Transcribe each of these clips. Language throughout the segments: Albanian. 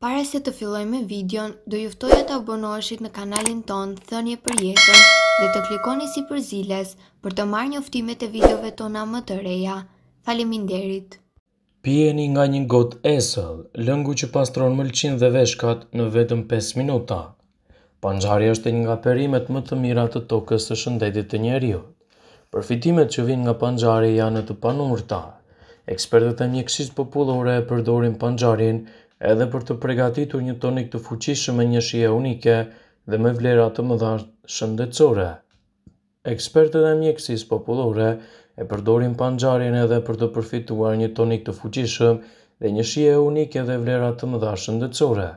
Pare se të filloj me videon, do e të abonoheshit në kanalin ton Thënje për jetën dhe të klikoni si për ziles për të marrë njoftimet e videove tona më të reja. Faleminderit! Pjeni nga një gotë esëll, lëngu që pastron mëlqin dhe veshkat në vetëm 5 minuta. Panxari është një nga perimet më të mira të tokës së shëndetit të njeriu. Përfitimet që vinë nga panxari janë të panurta. Ekspertët e mjekësisë popullore e përdorin panxarin edhe për të pregatitur një tonik të fuqishëm me një shije unike dhe me vlera të mëdha shëndetësore. Ekspertët e mjekësisë popullore e përdorin panxharin edhe për të përfituar një tonik të fuqishëm dhe një shije unike dhe vlera të mëdha shëndetësore.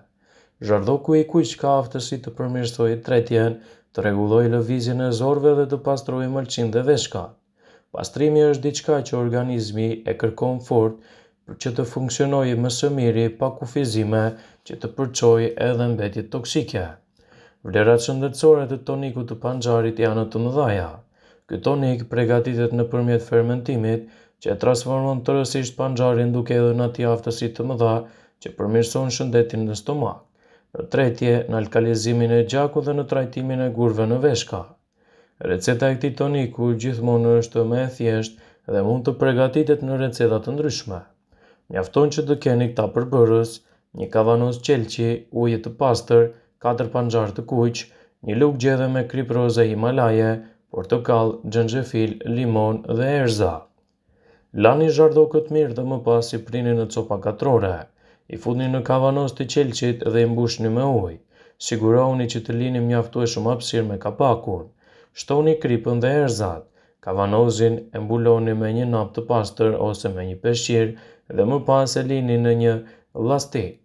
Zhardhoku i kuq ka aftësi të përmirësojë tretjen, të rregulloj lëvizjen e zorve dhe të pastrojë mëlçin dhe veshka. Pastrimi është diçka që organizmi e kërkon fort, për që të funksionoj më së miri pa kufizime që të përqoj edhe mbetjet toksike. Vlerat shëndetësore të toniku të panxarit janë të mëdhaja. Ky tonik pregatitet në përmjet fermentimit që e transformon të rësisht panxarin duke edhe në tja aftësit të mëdha që përmirëson shëndetin në stomak. Në tretje, në alkalizimin e gjaku dhe në trajtimin e gurve në veshka. Receta e këti toniku gjithmonë është me e thjesht dhe mund të pregatitet në recetat të ndryshme mjafton që të keni këta përbërës, një kavanoz qelqi, ujë të pastër, katër panxhar të kuq, një lugë gjedhe me kripë roze Himalaje, portokall, xhenxhefil, limon dhe erza. Lani këtë mirë dhe më pas i prini në copa katrore, i futni në kavanoz të qelqit dhe i mbushni me ujë. Sigurohuni që të lini mjaftueshëm hapësirë me kapakun. Shtoni kripën dhe erzat. Kavanozin e mbuloni me një nap të pastër ose me një peshqir dhe më pas e lini në një lastik.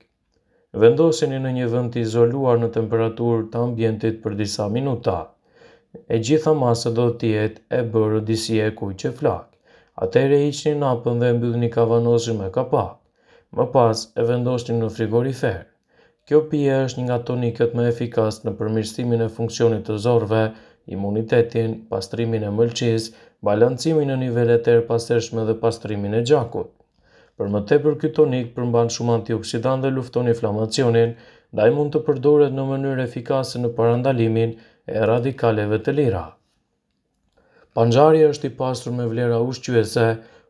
Vendosini në një vend të izoluar në temperatur të ambientit për disa minuta. E gjitha masa do të jetë e bërë disi e kuj që flak. Atere i një napën dhe një kavanozin me kapak. Më pas e vendosni në frigorifer. Kjo pije është një nga tonikët më efikas në përmirësimin e funksionit të zorve imunitetin, pastrimin e mëlqis, balancimin e nivellet e rpastershme dhe pastrimin e gjakut. Për më tepër kytonik tonik përmban shumë antioksidan dhe lufton inflamacionin, da i mund të përdoret në mënyrë efikase në parandalimin e radikaleve të lira. Panxarja është i pasur me vlera ushqyese,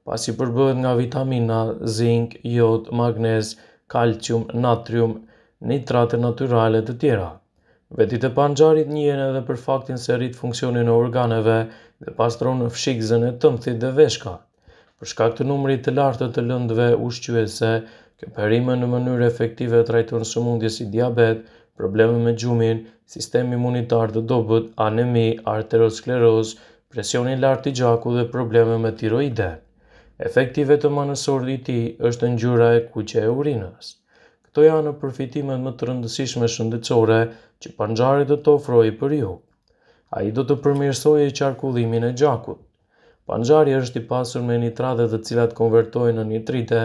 pas i përbëhet nga vitamina, zinc, jod, magnez, kalcium, natrium, nitrate naturale të tjera. Vetit e panxarit njën edhe për faktin se rrit funksionin e organeve dhe pastron fshikzën e tëmthit dhe veshka. Për shkak të numrit të lartë të lëndëve ushqyese, kjo perime në mënyrë efektive trajton së mundje si diabet, probleme me gjumin, sistemi imunitar të dobët, anemi, arteroskleros, presionin lartë i gjaku dhe probleme me tiroide. Efektive të manësor i ti është në gjyra e kuqe e urinës këto janë në përfitimet më të rëndësishme shëndecore që panxari do të ofrojë për ju. Ai do të përmirësojë qarkullimin e gjakut. Panxari është i pasur me nitrate të cilat konvertojnë në nitrite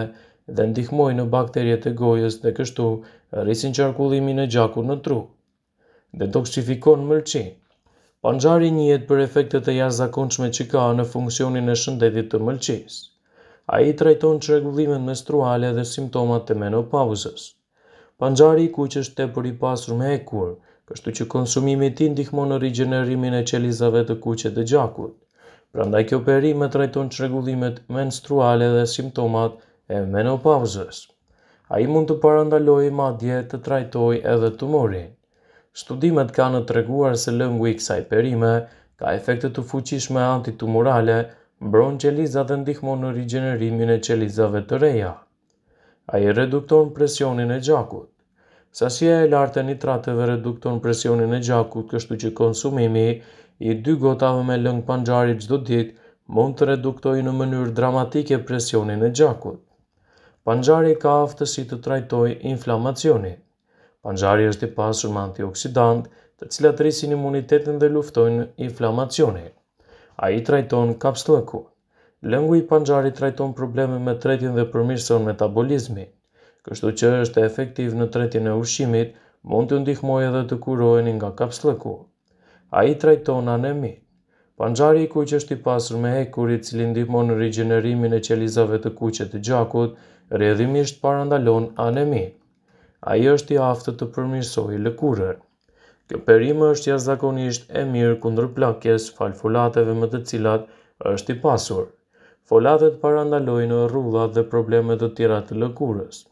dhe ndihmojnë në bakteriet e gojës dhe kështu rrisin qarkullimin e gjakut në tru. Dhe Detoksifikon mëlçi. Panxari njihet për efektet e jashtëzakonshme që ka në funksionin e shëndetit të mëlçisë. Ai trajton çrregullimet menstruale dhe simptomat e menopauzës. Panxari i kuq është tepër i pasur me ekur, kështu që konsumimi i tij ndihmon në rigjenerimin e qelizave të kuqe të gjakut. Prandaj kjo perim e trajton çrregullimet menstruale dhe simptomat e menopauzës. Ai mund të parandalojë madje të trajtojë edhe tumorin. Studimet kanë treguar se lëngu i kësaj perime ka efekte të fuqishme antitumorale, mbron qelizat dhe ndihmon në rigjenerimin e qelizave të reja a i redukton presionin e gjakut. Sasia e lartë e nitratëve redukton presionin e gjakut, kështu që konsumimi i dy gotave me lëngë panxari gjdo dit, mund të reduktoj në mënyrë dramatike presionin e gjakut. Panxari ka aftësi të trajtoj inflamacioni. Panxari është i pasur me antioksidant, të cilat rrisin imunitetin dhe luftojnë inflamacioni. A i trajton kapstuekur. Lëngu i panxari trajton probleme me tretin dhe përmirëson metabolizmi. Kështu që është efektiv në tretin e ushqimit, mund të ndihmoj edhe të kurojnë nga kapslëku. A i trajton anemi. Panxari i kuq është i pasur me hekurit cili ndihmon në rigjenerimin e qelizave të kuqe të gjakut, redhimisht parandalon anemi. A i është i aftë të përmirësoj lëkurër. Kjo perime është jazdakonisht e mirë kundër plakjes falfulateve më të cilat është i pasur folatet parandalojnë në rrullat dhe problemet të tjera të lëkurës.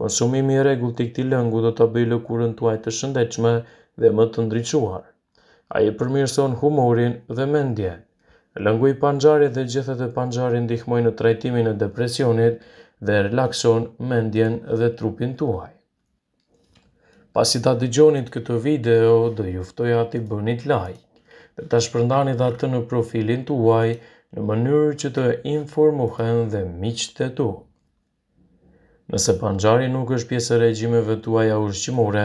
Konsumimi i regull të këti lëngu do të bëjë lëkurën tuaj të shëndechme dhe më të ndryquar. A i përmirëson humorin dhe mendje. Lëngu i panxarit dhe gjithet e panxarit ndihmojnë në trajtimin e depresionit dhe relakson mendjen dhe trupin tuaj. Pasi ta dëgjonit këtë video, dhe juftoj ti bënit like, dhe ta shpërndani dhe atë në profilin tuaj, në mënyrë që të informohen dhe miqtë të tu. Nëse panxari nuk është pjesë e regjimeve tuaja ushqimore,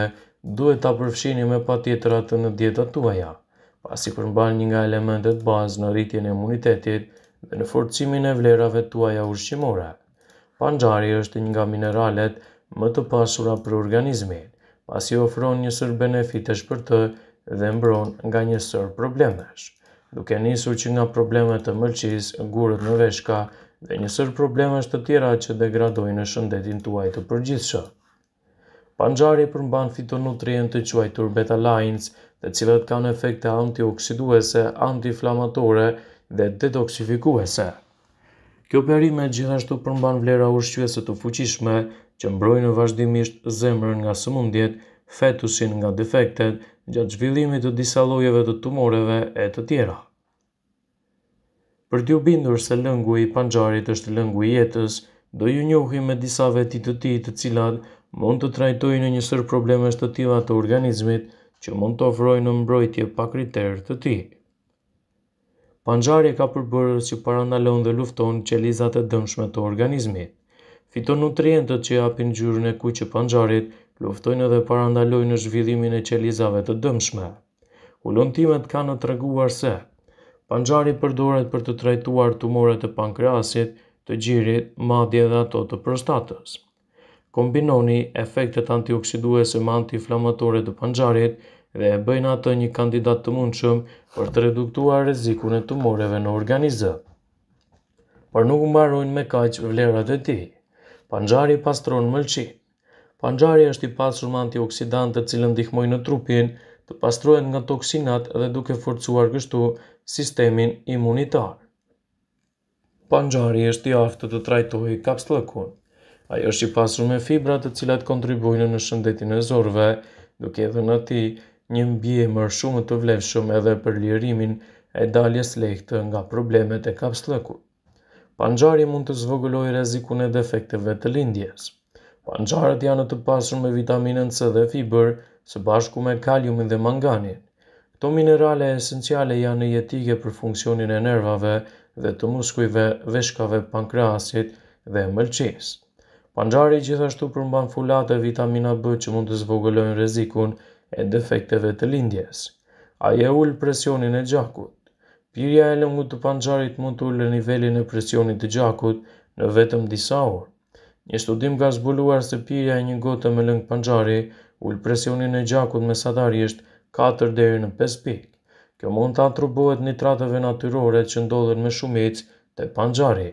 duhet ta përfshini me pa tjetëratë në dietat tuaja, pasi përmban një nga elementet bazë në rritjen e imunitetit dhe në forcimin e vlerave tuaja ushqimore. Panxari është një nga mineralet më të pasura për organizmin, pasi ofron një sërë benefitesh për të dhe mbron nga një sërë problemesh duke njësur që nga problemet të mëlqis, gurët në veshka dhe njësër problemet të tjera që degradojnë në shëndetin tuaj të përgjithshë. Panxari përmban fitonutrien të quajtur beta lines, të cilët kanë efekte antioksiduese, antiflamatore dhe detoksifikuese. Kjo perime gjithashtu përmban vlera ushqyese të fuqishme që mbrojnë vazhdimisht zemrën nga sëmundjet, fetusin nga defektet gjatë zhvillimit të disa llojeve të tumoreve e të tjera. Për të u bindur se lëngu i panxharit është lëngu i jetës, do ju njohi me disa veti të tij të cilat mund të trajtojnë një sër probleme të tilla të organizmit që mund të ofrojnë në mbrojtje pa kriter të ti. Panxari ka përbërë që parandalon dhe lufton që lizat e dëmshme të organizmit. Fitonutrientët nutrientët që japin gjyrën e kuqë panxarit luftojnë dhe parandalojnë në zhvillimin e qelizave të dëmshme. Ullontimet kanë në treguar se, panxari përdoret për të trajtuar tumoret të pankreasit, të gjirit, madje dhe ato të prostatës. Kombinoni efektet antioksiduese me antiinflamatore të panxarit dhe e bëjnë atë një kandidat të mundshëm për të reduktuar rrezikun e tumoreve në organizëm. Por nuk mbarojnë me kaq vlerat e tij. Panxhari pastron mëlqit. Panxhari është i pasur me antioksidantë të cilën ndihmojnë në trupin të pastrohet nga toksinat dhe duke forcuar kështu sistemin imunitar. Panxhari është i aftë të trajtojë kapsllëkun. Ai është i pasur me fibra të cilat kontribuojnë në shëndetin e zorrëve, duke dhënë atij një mbiemër shumë të vlefshëm edhe për lirimin e daljes lehtë nga problemet e kapsllëkut. Panxhari mund të zvogëlojë rrezikun e defekteve të lindjes. Pancarët janë të pasur me vitaminën C dhe fiber, së bashku me kaliumin dhe manganin. Këto minerale esenciale janë jetike për funksionin e nervave dhe të muskujve, veshkave pankreasit dhe mëlqis. Pancari gjithashtu përmban fulate vitamina B që mund të zvogëlojnë rezikun e defekteve të lindjes. A je ullë presionin e gjakut. Pirja e lëngu të pancarit mund të ullë nivelin e presionit të gjakut në vetëm disa orë. Një studim ka zbuluar se pirja e një gotë me lëngë panxhari ul presionin e gjakut mesatarisht 4 deri në 5 pikë. Kjo mund të atribuohet nitrateve natyrore që ndodhen me shumic të panxhari.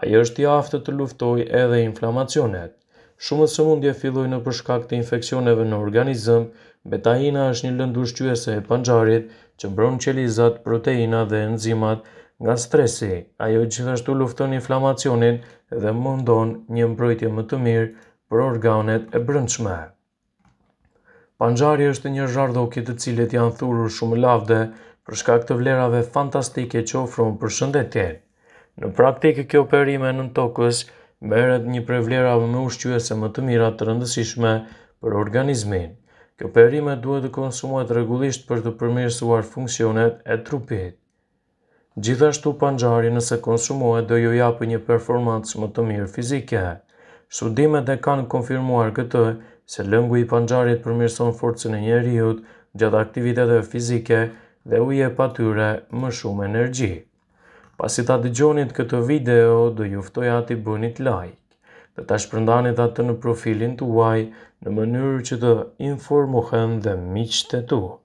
Ai është i aftë të luftojë edhe inflamacionet. Shumë sëmundje filloj në përshkak të infeksioneve në organizëm. Betaina është një lëndë ushqyese e panxharit që mbron qelizat, proteina dhe enzimat Nga stresi, ajo gjithashtu lufton inflamacionin dhe mundon një mbrojtje më të mirë për organet e brëndshme. Panxari është një zhardhoki të cilët janë thurur shumë lavde për shkak të vlerave fantastike që ofron për shëndetje. Në praktikë kjo perime në tokës merret një prej vlerave më ushqyese më të mira të rëndësishme për organizmin. Kjo perime duhet të konsumohet rregullisht për të përmirësuar funksionet e trupit. Gjithashtu panxhari nëse konsumohet do ju japë një performancë më të mirë fizike. Studimet e kanë konfirmuar këtë se lëngu i panxharit përmirëson forcën e njerëzit gjatë aktiviteteve fizike dhe u jep atyre më shumë energji. Pasi ta dëgjonit këtë video, do ju ftoj ati bënit like dhe ta shpërndanit atë në profilin të uaj në mënyrë që të informohen dhe miqë të tuaj.